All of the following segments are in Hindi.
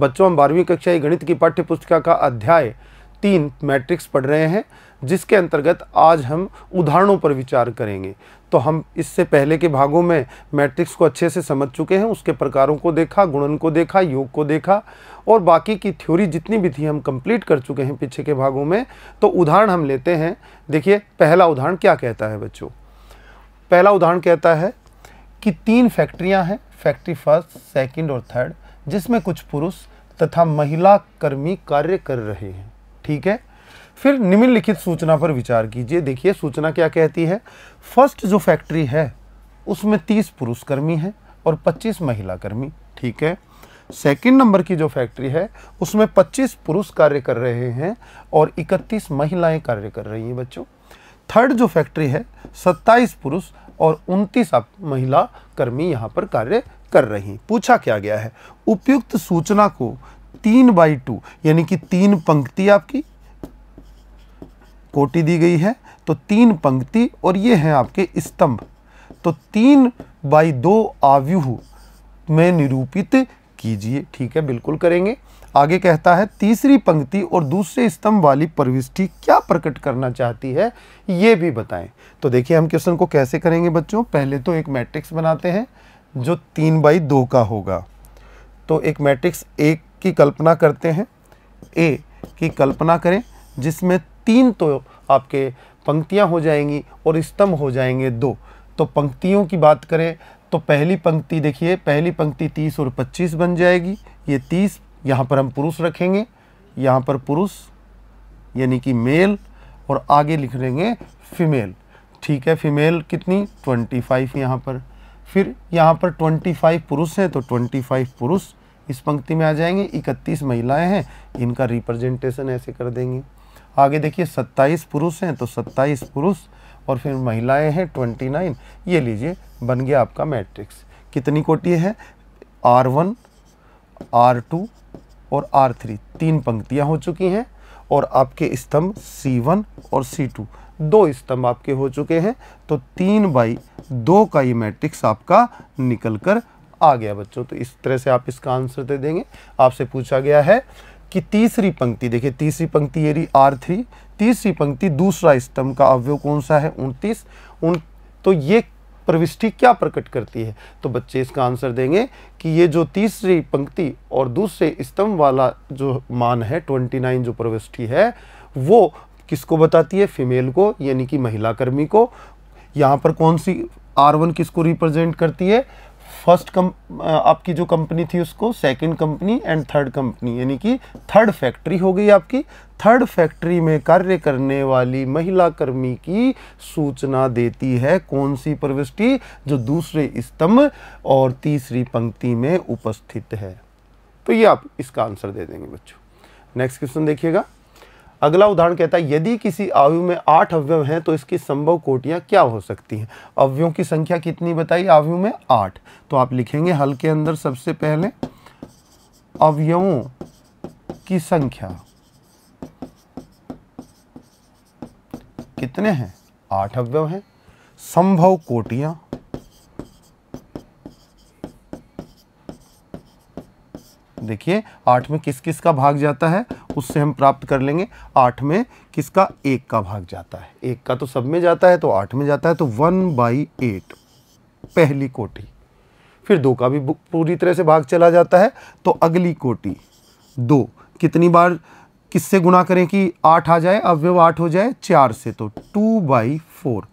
बच्चों हम बारहवीं कक्षाई गणित की पाठ्य पुस्तिका का अध्याय तीन मैट्रिक्स पढ़ रहे हैं जिसके अंतर्गत आज हम उदाहरणों पर विचार करेंगे तो हम इससे पहले के भागों में मैट्रिक्स को अच्छे से समझ चुके हैं उसके प्रकारों को देखा गुणन को देखा योग को देखा और बाकी की थ्योरी जितनी भी थी हम कंप्लीट कर चुके हैं पीछे के भागों में तो उदाहरण हम लेते हैं देखिए पहला उदाहरण क्या कहता है बच्चों पहला उदाहरण कहता है कि तीन फैक्ट्रियाँ हैं फैक्ट्री फर्स्ट सेकेंड और थर्ड जिसमें कुछ पुरुष तथा महिला कर्मी कार्य कर रहे हैं ठीक है फिर निम्नलिखित सूचना पर विचार कीजिए देखिए सूचना क्या कहती है फर्स्ट जो फैक्ट्री है उसमें तीस पुरुष कर्मी हैं और पच्चीस महिला कर्मी ठीक है सेकंड नंबर की जो फैक्ट्री है उसमें 25 पुरुष कार्य कर रहे हैं और 31 महिलाएं कार्य कर रही हैं बच्चों थर्ड जो फैक्ट्री है 27 पुरुष और 29 महिला कर्मी यहाँ पर कार्य कर रही पूछा क्या गया है उपयुक्त सूचना को तीन बाई टू यानी कि तीन पंक्ति आपकी कोटि दी गई है तो तीन पंक्ति और ये हैं आपके स्तंभ तो तीन बाई दो आव्यूह में निरूपित कीजिए ठीक है बिल्कुल करेंगे आगे कहता है तीसरी पंक्ति और दूसरे स्तंभ वाली प्रविष्टि क्या प्रकट करना चाहती है ये भी बताएं तो देखिए हम क्वेश्चन को कैसे करेंगे बच्चों पहले तो एक मैट्रिक्स बनाते हैं जो तीन बाई दो का होगा तो एक मैट्रिक्स ए की कल्पना करते हैं ए की कल्पना करें जिसमें तीन तो आपके पंक्तियां हो जाएंगी और स्तंभ हो जाएंगे दो तो पंक्तियों की बात करें तो पहली पंक्ति देखिए पहली पंक्ति तीस और पच्चीस बन जाएगी ये तीस यहाँ पर हम पुरुष रखेंगे यहाँ पर पुरुष यानी कि मेल और आगे लिख लेंगे फीमेल ठीक है फीमेल कितनी ट्वेंटी फाइव यहाँ पर फिर यहाँ पर 25 पुरुष हैं तो 25 पुरुष इस पंक्ति में आ जाएंगे 31 महिलाएं हैं इनका रिप्रेजेंटेशन ऐसे कर देंगे आगे देखिए 27 पुरुष हैं तो 27 पुरुष और फिर महिलाएं हैं 29 ये लीजिए बन गया आपका मैट्रिक्स कितनी कोटी है आर वन आर टू और आर थ्री तीन पंक्तियाँ हो चुकी हैं और आपके स्तंभ सी वन और सी टू दो स्तंभ आपके हो चुके हैं तो तीन बाई दो का ये मैट्रिक्स आपका निकल कर आ गया बच्चों तो इस तरह से आप इसका आंसर दे देंगे आपसे पूछा गया है कि तीसरी पंक्ति देखिए तीसरी पंक्ति ये रही आर थ्री तीसरी पंक्ति दूसरा स्तंभ का अवयव कौन सा है उनतीस उन तो ये प्रविष्टि क्या प्रकट करती है तो बच्चे इसका आंसर देंगे कि ये जो तीसरी पंक्ति और दूसरे स्तंभ वाला जो मान है 29 जो प्रविष्टि है वो किसको बताती है फीमेल को यानी कि महिला कर्मी को यहाँ पर कौन सी आर वन किसको रिप्रेजेंट करती है फर्स्ट कम आपकी जो कंपनी थी उसको second company and third company यानी कि थर्ड फैक्ट्री हो गई आपकी थर्ड फैक्ट्री में कार्य करने वाली महिला कर्मी की सूचना देती है कौन सी प्रविष्टि जो दूसरे स्तंभ और तीसरी पंक्ति में उपस्थित है तो ये आप इसका आंसर दे देंगे बच्चों नेक्स्ट क्वेश्चन देखिएगा अगला उदाहरण कहता है यदि किसी आयु में आठ अवयव हैं तो इसकी संभव कोटियां क्या हो सकती हैं अवयों की संख्या कितनी बताई आयु में आठ तो आप लिखेंगे हल के अंदर सबसे पहले अवयवों की संख्या कितने हैं आठ अवयव हैं संभव कोटियां देखिए आठ में किस किस का भाग जाता है उससे हम प्राप्त कर लेंगे आठ में किसका एक का भाग जाता है एक का तो सब में जाता है तो आठ में जाता है तो वन बाई एट पहली कोटी फिर दो का भी पूरी तरह से भाग चला जाता है तो अगली कोटी दो कितनी बार किससे गुना करें कि आठ आ जाए अवयव आठ हो जाए चार से तो टू बाई फोर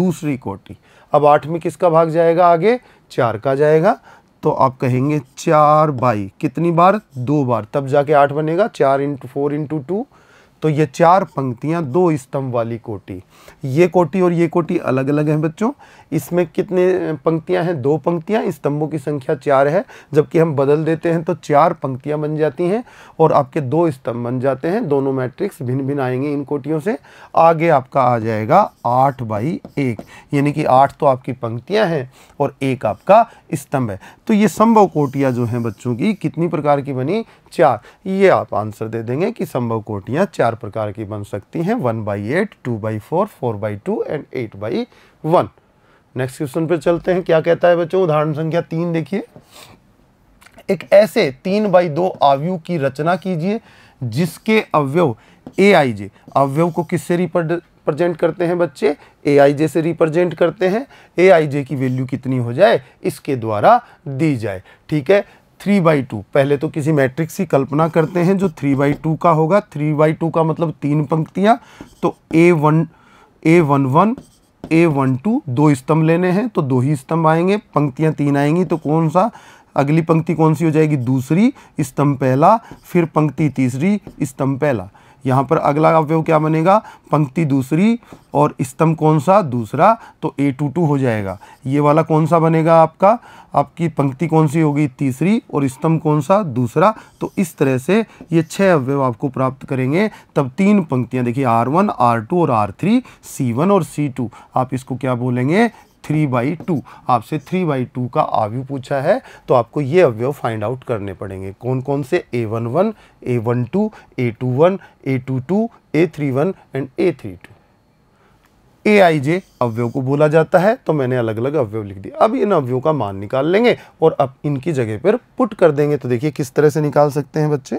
दूसरी कोटी अब आठ में किसका भाग जाएगा आगे चार का जाएगा तो आप कहेंगे चार बाई कितनी बार दो बार तब जाके आठ बनेगा चार इंटू फोर इंटू टू तो ये चार पंक्तियाँ दो स्तंभ वाली कोटी ये कोटी और ये कोटि अलग अलग हैं बच्चों इसमें कितने पंक्तियाँ हैं दो पंक्तियाँ स्तंभों की संख्या चार है जबकि हम बदल देते हैं तो चार पंक्तियाँ बन जाती हैं और आपके दो स्तंभ बन जाते हैं दोनों मैट्रिक्स भिन्न भिन्न आएंगे इन कोटियों से आगे आपका आ जाएगा आठ बाई एक यानी कि आठ तो आपकी पंक्तियाँ हैं और एक आपका स्तंभ है तो ये संभव कोटियाँ जो हैं बच्चों की कितनी प्रकार की बनी चार ये आप आंसर दे देंगे कि संभव कोटियाँ चार प्रकार की बन सकती हैं one by eight two by four four by two and eight by one next question पर चलते हैं क्या कहता है बच्चों उदाहरण संख्या तीन देखिए एक ऐसे तीन बाई दो आवयु की रचना कीजिए जिसके अवयव ए आई जे अवयव को किससे रिप्रेजेंट करते हैं बच्चे ए आई जे से रिप्रेजेंट करते हैं ए आई जे की वैल्यू कितनी हो जाए इसके द्वारा दी जाए ठीक है थ्री बाई टू पहले तो किसी मैट्रिक्स की कल्पना करते हैं जो थ्री बाई टू का होगा थ्री बाई टू का मतलब तीन पंक्तियाँ तो A one A one one A one two दो स्तंभ लेने हैं तो दो ही स्तंभ आएंगे पंक्तियाँ तीन आएंगी तो कौन सा अगली पंक्ति कौन सी हो जाएगी दूसरी स्तंभ पहला फिर पंक्ति तीसरी स्तंभ पहला यहाँ पर अगला अवयव क्या बनेगा पंक्ति दूसरी और स्तंभ कौन सा दूसरा तो ए टू टू हो जाएगा ये वाला कौन सा बनेगा आपका आपकी पंक्ति कौन सी होगी तीसरी और स्तंभ कौन सा दूसरा तो इस तरह से ये छः अवयव आपको प्राप्त करेंगे तब तीन पंक्तियाँ देखिए आर वन आर टू और आर थ्री सी वन और सी टू आप इसको क्या बोलेंगे थ्री बाई टू आपसे थ्री बाई टू का आव्यू पूछा है तो आपको ये अवयव फाइंड आउट करने पड़ेंगे कौन कौन से A one one A one two A two one A two two A three one and A three two A I J अवयव को बोला जाता है तो मैंने अलग अलग अवयव लिख दिया अब इन अवयव का मान निकाल लेंगे और अब इनकी जगह पर पुट कर देंगे तो देखिए किस तरह से निकाल सकते हैं बच्चे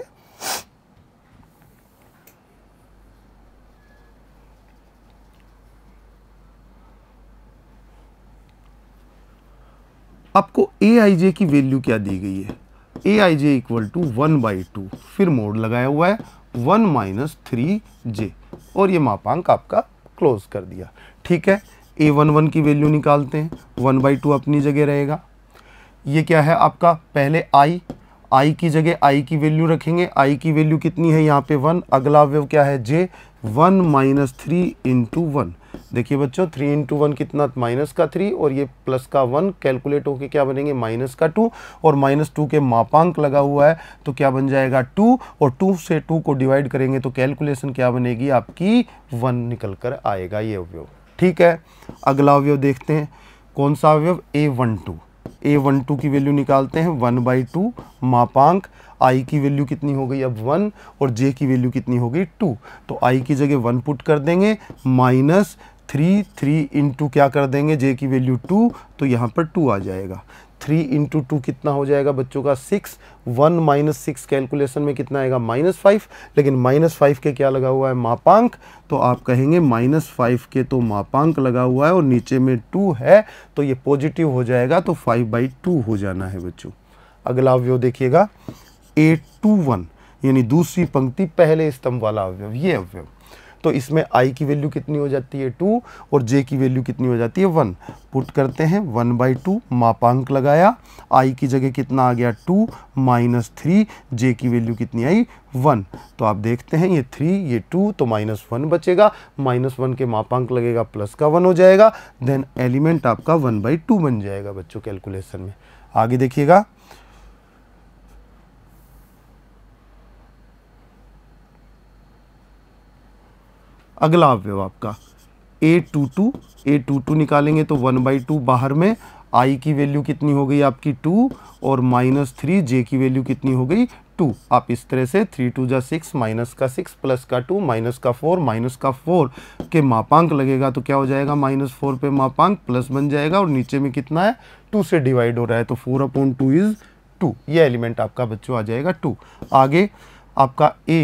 आपको ए आई जे की वैल्यू क्या दी गई है A I J equal to one by two फिर मोड लगाया हुआ है वन माइनस थ्री जे और ये मापांक आपका क्लोज कर दिया ठीक है ए वन वन की वैल्यू निकालते हैं वन बाई टू अपनी जगह रहेगा ये क्या है आपका पहले आई आई की जगह आई की वैल्यू रखेंगे आई की वैल्यू कितनी है यहाँ पे वन अगला वेव क्या है J one minus three into one देखिए बच्चों थ्री इंटू वन कितना माइनस का थ्री और ये प्लस का वन कैलकुलेट होके क्या बनेंगे माइनस का टू और माइनस टू के मापांक लगा हुआ है तो क्या बन जाएगा टू और टू से टू को डिवाइड करेंगे तो कैलकुलेशन क्या बनेगी आपकी वन निकल कर आएगा ये अवयव ठीक है अगला अवयव देखते हैं कौन सा अवयव A one two A one two की वैल्यू निकालते हैं वन बाई टू मापांक आई की वैल्यू कितनी हो गई अब वन और जे की वैल्यू कितनी हो गई टू तो आई की जगह वन पुट कर देंगे माइनस थ्री थ्री इंटू क्या कर देंगे जे की वैल्यू टू तो यहाँ पर टू आ जाएगा थ्री इंटू टू कितना हो जाएगा बच्चों का six one minus six calculation में कितना आएगा माइनस फाइव लेकिन माइनस फाइव के क्या लगा हुआ है मापांक तो आप कहेंगे माइनस फाइव के तो मापांक लगा हुआ है और नीचे में टू है तो ये पॉजिटिव हो जाएगा तो फाइव बाई टू हो जाना है बच्चों अगला अवयव देखिएगा एट टू वन यानी दूसरी पंक्ति पहले स्तंभ वाला अवयव ये अवयव तो इसमें आई की वैल्यू कितनी हो जाती है टू और जे की वैल्यू कितनी हो जाती है वन पुट करते हैं वन बाई टू मापांक लगाया आई की जगह कितना आ गया टू माइनस थ्री जे की वैल्यू कितनी आई वन तो आप देखते हैं ये थ्री ये टू तो माइनस वन बचेगा माइनस वन के मापांक लगेगा प्लस का वन हो जाएगा देन एलिमेंट आपका वन बाई टू बन जाएगा बच्चों कैलकुलेशन में आगे देखिएगा अगला अवयव आपका A two two A two two निकालेंगे तो वन बाई टू बाहर में आई की वैल्यू कितनी हो गई आपकी टू और माइनस थ्री जे की वैल्यू कितनी हो गई टू आप इस तरह से थ्री टू जा सिक्स माइनस का सिक्स प्लस का टू माइनस का फोर माइनस का फोर के मापांक लगेगा तो क्या हो जाएगा माइनस फोर पे मापांक प्लस बन जाएगा और नीचे में कितना है टू से डिवाइड हो रहा है तो four upon two is two ये एलिमेंट आपका बच्चों आ जाएगा टू आगे आपका A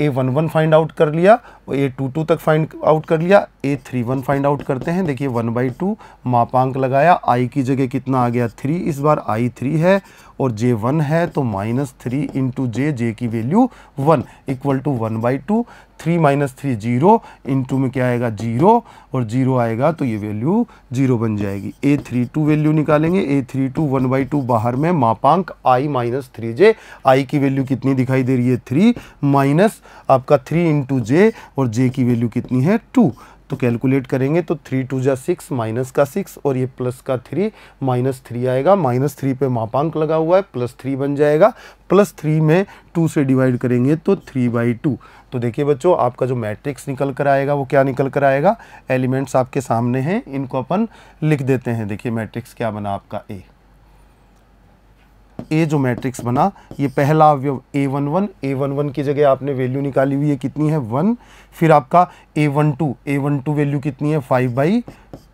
A one one find out कर लिया और ए टू टू तक फाइंड आउट कर लिया A three one find out करते हैं देखिए वन बाई टू मापांक लगाया आई की जगह कितना आ गया थ्री इस बार आई थ्री है और जे वन है तो minus three into J J की value one equal to one by two three minus three zero into में क्या आएगा जीरो और जीरो आएगा तो ये वैल्यू जीरो बन जाएगी ए थ्री टू वैल्यू निकालेंगे A three two one by two बाहर में मापांक आई माइनस थ्री जे आई की वैल्यू कितनी दिखाई दे रही है थ्री माइनस आपका थ्री इंटू जे और जे की वैल्यू कितनी है टू तो कैलकुलेट करेंगे तो थ्री टू जा सिक्स माइनस का सिक्स और ये प्लस का थ्री माइनस थ्री आएगा माइनस थ्री पे मापांक लगा हुआ है प्लस थ्री बन जाएगा प्लस थ्री में टू से डिवाइड करेंगे तो थ्री बाई टू तो देखिए बच्चों आपका जो मैट्रिक्स निकल कर आएगा वो क्या निकल कर आएगा एलिमेंट्स आपके सामने हैं इनको अपन लिख देते हैं देखिए मैट्रिक्स क्या बना आपका ए ए जो मैट्रिक्स बना ये पहला अवयव A one one A one one की जगह आपने वैल्यू निकाली हुई है कितनी है वन फिर आपका A one two A one two value कितनी है फाइव बाई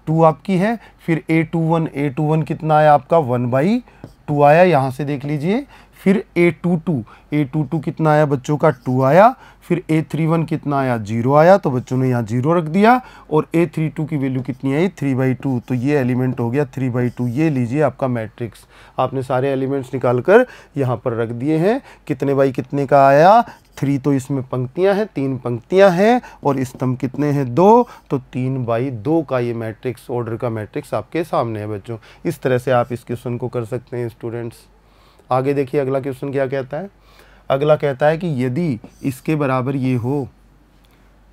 टू आपकी है फिर A two one A two one कितना आया आपका वन बाई टू आया यहाँ से देख लीजिए फिर A two two A two two कितना आया बच्चों का टू आया फिर ए थ्री वन कितना आया जीरो आया तो बच्चों ने यहाँ जीरो रख दिया और ए थ्री टू की वैल्यू कितनी आई थ्री बाई टू तो ये एलिमेंट हो गया थ्री बाई टू ये लीजिए आपका मैट्रिक्स आपने सारे एलिमेंट्स निकाल कर यहाँ पर रख दिए हैं कितने बाई कितने का आया थ्री तो इसमें पंक्तियाँ हैं तीन पंक्तियाँ हैं और स्तंभ कितने हैं दो तो तीन बाई दो का ये मैट्रिक्स ऑर्डर का मैट्रिक्स आपके सामने है बच्चों इस तरह से आप इस क्वेश्चन को कर सकते हैं स्टूडेंट्स आगे देखिए अगला क्वेश्चन क्या कहता है अगला कहता है कि यदि इसके बराबर ये हो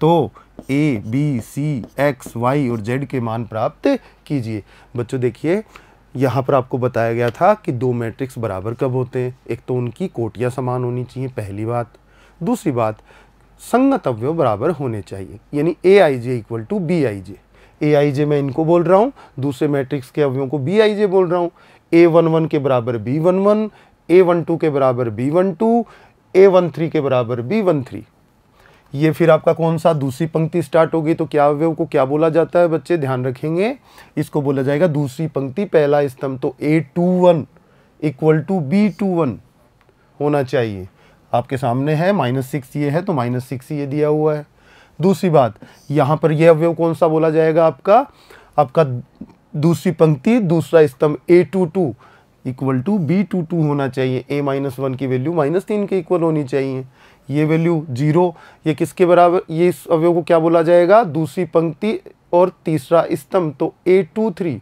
तो A B C x y और जेड के मान प्राप्त कीजिए बच्चों देखिए यहाँ पर आपको बताया गया था कि दो मैट्रिक्स बराबर कब होते हैं एक तो उनकी कोटियाँ समान होनी चाहिए पहली बात दूसरी बात संगत अवयव बराबर होने चाहिए यानी A I J equal to B I J A I J मैं इनको बोल रहा हूँ दूसरे मैट्रिक्स के अवयों को बी आई जे बोल रहा हूँ ए वन वन के बराबर B one one A one two के बराबर B one two A one three के बराबर बी वन थ्री ये फिर आपका कौन सा दूसरी पंक्ति स्टार्ट होगी तो क्या अवयव को क्या बोला जाता है बच्चे ध्यान रखेंगे इसको बोला जाएगा दूसरी पंक्ति पहला स्तंभ तो A two one equal to B two one होना चाहिए आपके सामने है माइनस सिक्स ये है तो माइनस सिक्स ये दिया हुआ है दूसरी बात यहाँ पर यह अवयव कौन सा बोला जाएगा आपका आपका दूसरी पंक्ति दूसरा स्तंभ A two two equal to B two two होना चाहिए ए माइनस वन की वैल्यू माइनस तीन के इक्वल होनी चाहिए ये वैल्यू जीरो ये किसके बराबर ये इस अवयव को क्या बोला जाएगा दूसरी पंक्ति और तीसरा स्तंभ तो A two three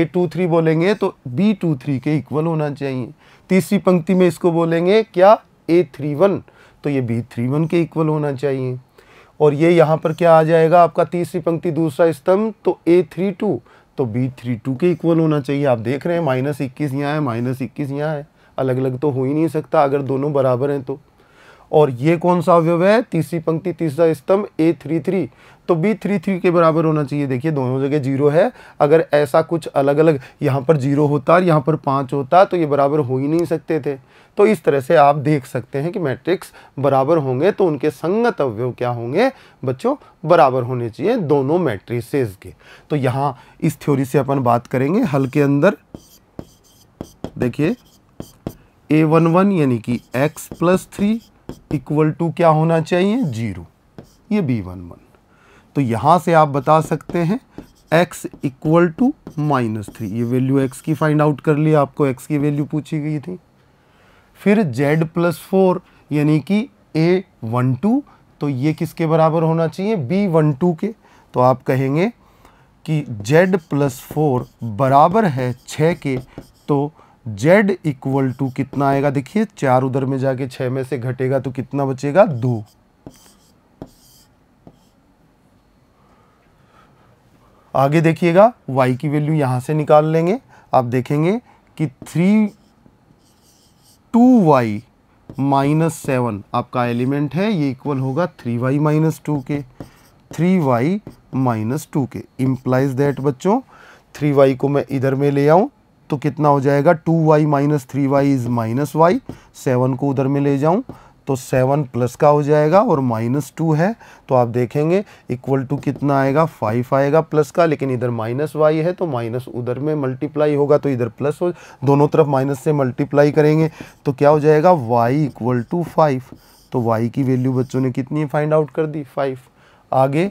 A two three बोलेंगे तो बी टू थ्री के इक्वल होना चाहिए तीसरी पंक्ति में इसको बोलेंगे क्या ए थ्री वन तो ये बी थ्री वन के इक्वल होना चाहिए और ये यहाँ पर क्या आ जाएगा आपका तीसरी पंक्ति दूसरा स्तंभ तो ए थ्री टू तो बी थ्री टू के इक्वल होना चाहिए आप देख रहे हैं माइनस इक्कीस यहाँ है माइनस इक्कीस यहाँ है अलग अलग तो हो ही नहीं सकता अगर दोनों बराबर हैं तो और ये कौन सा अवयव है तीसरी पंक्ति तीसरा स्तंभ ए थ्री थ्री तो बी थ्री थ्री के बराबर होना चाहिए देखिए दोनों जगह जीरो है अगर ऐसा कुछ अलग अलग यहाँ पर जीरो होता और यहाँ पर पाँच होता तो ये बराबर हो ही नहीं सकते थे तो इस तरह से आप देख सकते हैं कि मैट्रिक्स बराबर होंगे तो उनके संगत अवयव क्या होंगे बच्चों बराबर होने चाहिए दोनों मैट्रिसेस के तो यहाँ इस थ्योरी से अपन बात करेंगे हल के अंदर देखिए ए वन वन यानी कि x plus three equal to क्या होना चाहिए जीरो ये बी वन वन तो यहाँ से आप बता सकते हैं x equal to minus three ये वैल्यू x की फाइंड आउट कर ली आपको x की वैल्यू पूछी गई थी फिर z प्लस फोर यानी कि a वन टू तो ये किसके बराबर होना चाहिए b वन टू के तो आप कहेंगे कि z प्लस फोर बराबर है छः के तो z इक्वल टू कितना आएगा देखिए चार उधर में जाके छः में से घटेगा तो कितना बचेगा दो आगे देखिएगा वाई की वैल्यू यहाँ से निकाल लेंगे आप देखेंगे कि three two y minus seven आपका एलिमेंट है ये इक्वल होगा थ्री वाई माइनस टू के थ्री वाई माइनस टू के इम्प्लाइज दैट बच्चों थ्री वाई को मैं इधर में ले आऊँ तो कितना हो जाएगा two y minus three y is minus y seven को उधर में ले जाऊँ तो सेवन प्लस का हो जाएगा और माइनस टू है तो आप देखेंगे इक्वल टू कितना आएगा फाइव आएगा प्लस का लेकिन इधर माइनस वाई है तो माइनस उधर में मल्टीप्लाई होगा तो इधर प्लस हो दोनों तरफ माइनस से मल्टीप्लाई करेंगे तो क्या हो जाएगा वाई इक्वल टू फाइव तो वाई की वैल्यू बच्चों ने कितनी फाइंड आउट कर दी फाइव आगे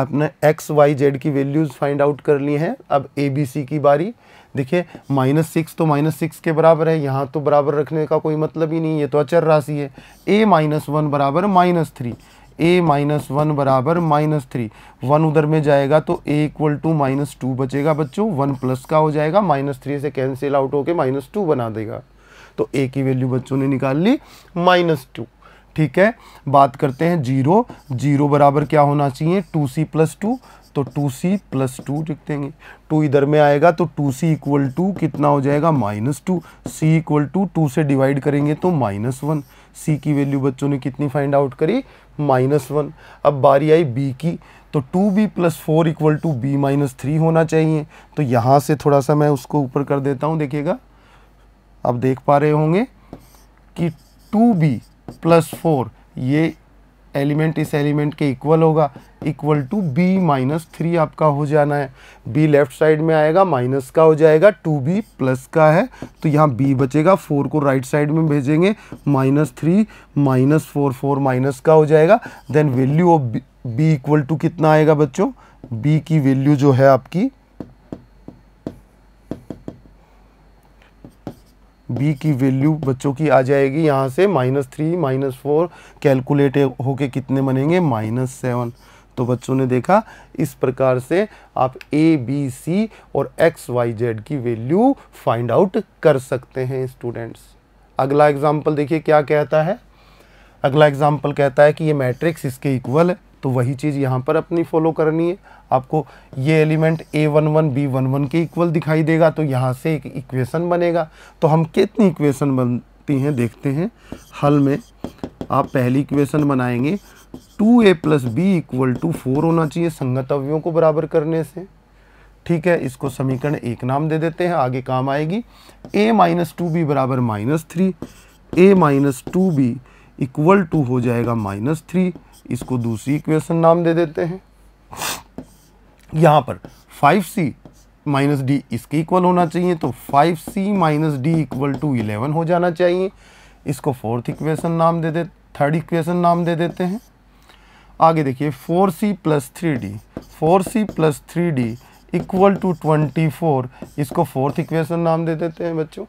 आपने एक्स वाई जेड की वैल्यूज़ फाइंड आउट कर ली हैं अब ए बी सी की बारी देखिए माइनस सिक्स तो माइनस सिक्स के बराबर है यहाँ तो बराबर रखने का कोई मतलब ही नहीं है तो अचर राशि है ए माइनस वन बराबर minus three A minus one बराबर माइनस थ्री वन उधर में जाएगा तो A equal to minus two बचेगा बच्चों वन प्लस का हो जाएगा माइनस थ्री से कैंसिल आउट होके माइनस टू बना देगा तो ए की वैल्यू बच्चों ने निकाल ली माइनस टू ठीक है बात करते हैं जीरो जीरो बराबर क्या होना चाहिए टू सी प्लस टू तो टू सी प्लस टू लिख देंगे टू इधर में आएगा तो टू सी इक्वल टू कितना हो जाएगा minus two C equal to two से डिवाइड करेंगे तो माइनस वन सी की वैल्यू बच्चों ने कितनी फाइंड आउट करी माइनस वन अब बारी आई बी की तो two B plus four equal to B minus three होना चाहिए तो यहाँ से थोड़ा सा मैं उसको ऊपर कर देता हूँ देखिएगा आप देख पा रहे होंगे कि टू बी प्लस फोर ये एलिमेंट इस एलिमेंट के इक्वल होगा equal to B minus three आपका हो जाना है बी लेफ्ट साइड में आएगा माइनस का हो जाएगा टू बी प्लस का है तो यहाँ बी बचेगा फोर को राइट साइड में भेजेंगे minus three minus four four minus का हो जाएगा then value of B equal to कितना आएगा बच्चों बी की वैल्यू जो है आपकी बी की वैल्यू बच्चों की आ जाएगी यहाँ से minus three minus four calculate होके कितने बनेंगे माइनस सेवन तो बच्चों ने देखा इस प्रकार से आप ए बी सी और एक्स वाई जेड की वैल्यू फाइंड आउट कर सकते हैं स्टूडेंट्स अगला एग्जाम्पल देखिए क्या कहता है अगला एग्जाम्पल कहता है कि ये मैट्रिक्स इसके इक्वल है तो वही चीज़ यहाँ पर अपनी फॉलो करनी है आपको ये element A one one B one one के इक्वल दिखाई देगा तो यहाँ से एक इक्वेशन बनेगा तो हम कितनी इक्वेशन बनती हैं देखते हैं हल में आप पहली इक्वेशन बनाएंगे two A plus B equal to four होना चाहिए संगत अवयों को बराबर करने से ठीक है इसको समीकरण एक नाम दे देते हैं आगे काम आएगी ए माइनस टू बी बराबर minus three A minus two B equal to हो जाएगा माइनस थ्री इसको दूसरी इक्वेशन नाम दे देते हैं यहाँ पर 5c माइनस डी इसके इक्वल होना चाहिए तो 5c minus D equal to eleven हो जाना चाहिए इसको फोर्थ इक्वेशन नाम दे दे थर्ड इक्वेशन नाम दे देते हैं आगे देखिए 4c plus three D four C plus three D equal to twenty four इसको फोर्थ इक्वेशन नाम दे देते हैं बच्चों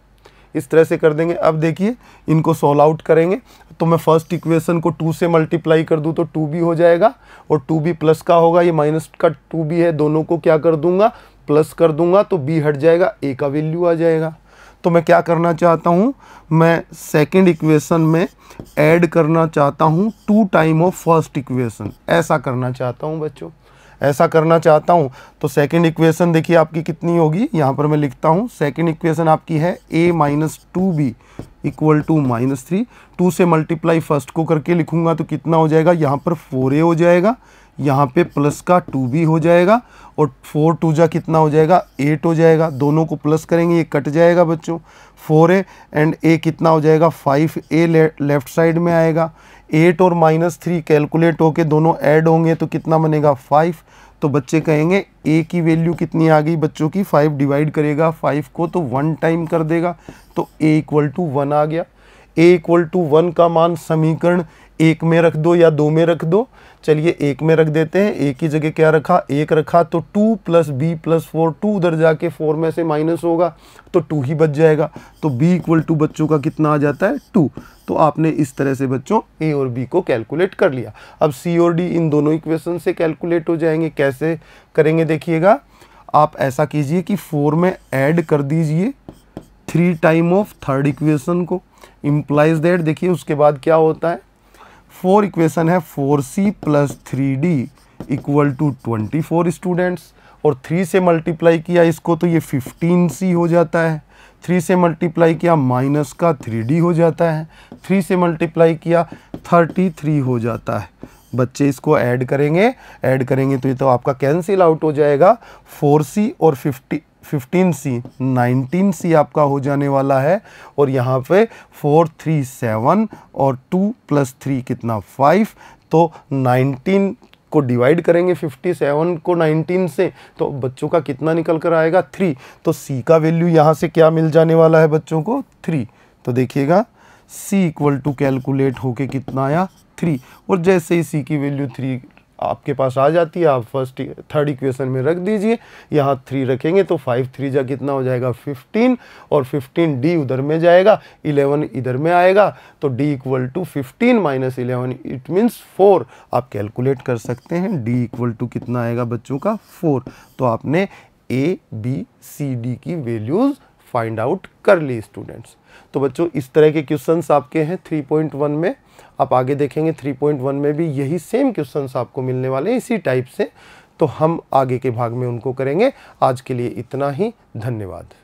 इस तरह से कर देंगे अब देखिए इनको सॉल्व आउट करेंगे तो मैं फर्स्ट इक्वेशन को टू से मल्टीप्लाई कर दूँ तो टू बी हो जाएगा और टू बी प्लस का होगा ये माइनस का टू भी है दोनों को क्या कर दूंगा प्लस कर दूंगा तो बी हट जाएगा ए का वैल्यू आ जाएगा तो मैं क्या करना चाहता हूँ मैं सेकंड इक्वेशन में ऐड करना चाहता हूँ two time of first equation ऐसा करना चाहता हूँ बच्चों ऐसा करना चाहता हूँ तो सेकेंड इक्वेशन देखिए आपकी कितनी होगी यहाँ पर मैं लिखता हूँ सेकेंड इक्वेशन आपकी है A minus two B equal to minus three two से मल्टीप्लाई फर्स्ट को करके लिखूंगा तो कितना हो जाएगा यहाँ पर फोर ए हो जाएगा यहाँ पे प्लस का टू बी हो जाएगा और फोर टू जा कितना हो जाएगा एट हो जाएगा दोनों को प्लस करेंगे ये कट जाएगा बच्चों फोर ए एंड ए कितना हो जाएगा फाइव ए लेफ्ट साइड में आएगा एट और माइनस थ्री कैलकुलेट होके दोनों ऐड होंगे तो कितना बनेगा फाइव तो बच्चे कहेंगे ए की वैल्यू कितनी आ गई बच्चों की फाइव डिवाइड करेगा फाइव को तो वन टाइम कर देगा तो ए इक्वल टू वन आ गया ए इक्वल टू वन का मान समीकरण एक में रख दो या दो में रख दो चलिए एक में रख देते हैं एक की जगह क्या रखा एक रखा तो two plus B plus four two उधर जाके फोर में से माइनस होगा तो टू ही बच जाएगा तो बी इक्वल टू बच्चों का कितना आ जाता है टू तो आपने इस तरह से बच्चों ए और बी को कैलकुलेट कर लिया अब सी और डी इन दोनों इक्वेशन से कैलकुलेट हो जाएंगे कैसे करेंगे देखिएगा आप ऐसा कीजिए कि फोर में ऐड कर दीजिए three time of third equation को इम्प्लाइज दैट देखिए उसके बाद क्या होता है फोर इक्वेशन है four C plus three D equal to twenty four students और थ्री से मल्टीप्लाई किया इसको तो ये फिफ्टीन सी हो जाता है थ्री से मल्टीप्लाई किया माइनस का थ्री डी हो जाता है थ्री से मल्टीप्लाई किया थर्टी थ्री हो जाता है बच्चे इसको ऐड करेंगे ऐड करेंगे तो ये तो आपका कैंसिल आउट हो जाएगा फोर सी और fifty fifteen C nineteen C आपका हो जाने वाला है और यहाँ पे फोर थ्री सेवन और टू प्लस थ्री कितना फाइव तो नाइनटीन को डिवाइड करेंगे 57 को 19 से तो बच्चों का कितना निकल कर आएगा थ्री तो सी का वैल्यू यहाँ से क्या मिल जाने वाला है बच्चों को थ्री तो देखिएगा सी इक्वल टू कैलकुलेट होके कितना आया थ्री और जैसे ही सी की वैल्यू थ्री आपके पास आ जाती है आप फर्स्ट थर्ड इक्वेशन में रख दीजिए यहाँ थ्री रखेंगे तो फाइव थ्री जा कितना हो जाएगा फिफ्टीन और फिफ्टीन डी उधर में जाएगा इलेवन इधर में आएगा तो D equal to fifteen minus eleven it means four आप कैलकुलेट कर सकते हैं डी इक्वल टू कितना आएगा बच्चों का फोर तो आपने ए बी सी डी की वैल्यूज़ फाइंड आउट कर ली स्टूडेंट्स तो बच्चों इस तरह के क्वेश्चंस आपके हैं 3.1 में आप आगे देखेंगे 3.1 में भी यही सेम क्वेश्चंस आपको मिलने वाले हैं इसी टाइप से तो हम आगे के भाग में उनको करेंगे आज के लिए इतना ही धन्यवाद